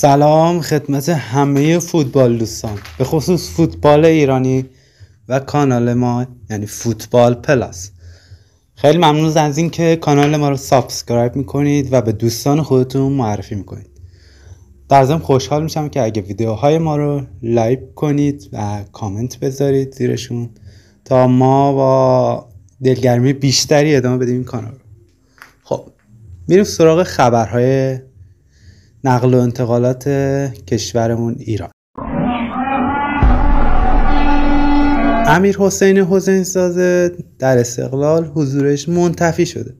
سلام خدمت همه فوتبال دوستان به خصوص فوتبال ایرانی و کانال ما یعنی فوتبال پلاس خیلی ممنون از اینکه کانال ما رو سابسکرایب میکنید و به دوستان خودتون معرفی میکنید در ضمن خوشحال میشم که اگه ویدیوهای ما رو لایک کنید و کامنت بذارید زیرشون تا ما با دلگرمی بیشتری ادامه بدیم این کانال رو خب میریم سراغ خبرهای نقل و انتقالات کشورمون ایران امیر حسین حسین سازه در استقلال حضورش منتفی شده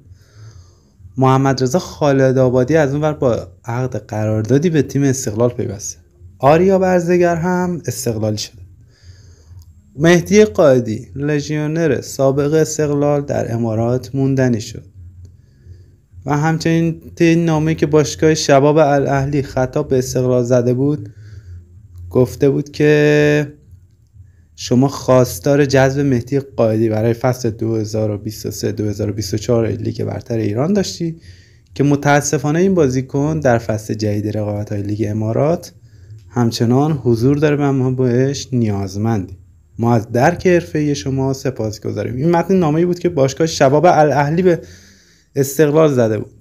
محمد رضا خالد آبادی از اونور با عقد قراردادی به تیم استقلال پیوسته آریا برزگر هم استقلالی شده مهدی قائدی لژیونر سابق استقلال در امارات موندنی شد و همچنین طی نامه که باشگاه شباب الاهلی خطاب به استقلال زده بود گفته بود که شما خواستار جذب مهدی قائدی برای فصل 2023-2024 لیگ برتر ایران داشتی که متاسفانه این بازیکن در فصل جدید رقابت های لیگ امارات همچنان حضور داره به ما بهش نیازمندی ما از درک حرفه شما سپاس گذاریم این متن نامه بود که باشگاه شباب الاهلی به استقلال زده بود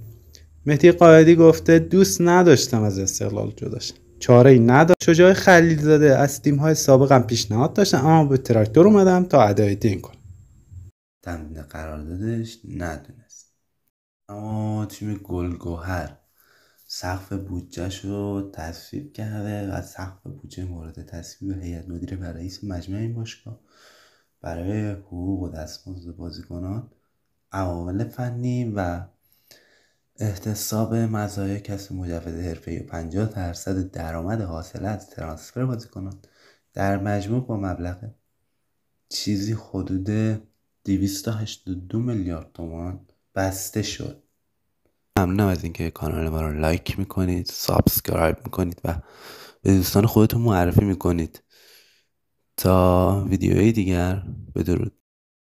مهدی قائدی گفته دوست نداشتم از استقلال شم چاره ای نداشت شجاع خلیل زاده از تیم های سابقم پیشنهاد داشتن اما به تراکتور اومدم تا ادای دین کنم تمدید قراردادش ندونست اما تیم گلگوهر سقف بودجهش رو تصویب کرده و سقف بودجه مورد تصویب هیئت مدیره و رئیس مجمع این باشگاه برای حقوق و دستمزد بازیکنان عوامل فنی و احتساب مزایا کسب مجوز حرفه‌ای و 50 درصد درآمد حاصل از ترانسفر بازیکنان در مجموع با مبلغ چیزی حدود 282 میلیارد تومان بسته شد ممنونم از اینکه کانال ما رو لایک میکنید سابسکرایب میکنید و به دوستان خودتون معرفی میکنید تا ویدیوهای دیگر بدرود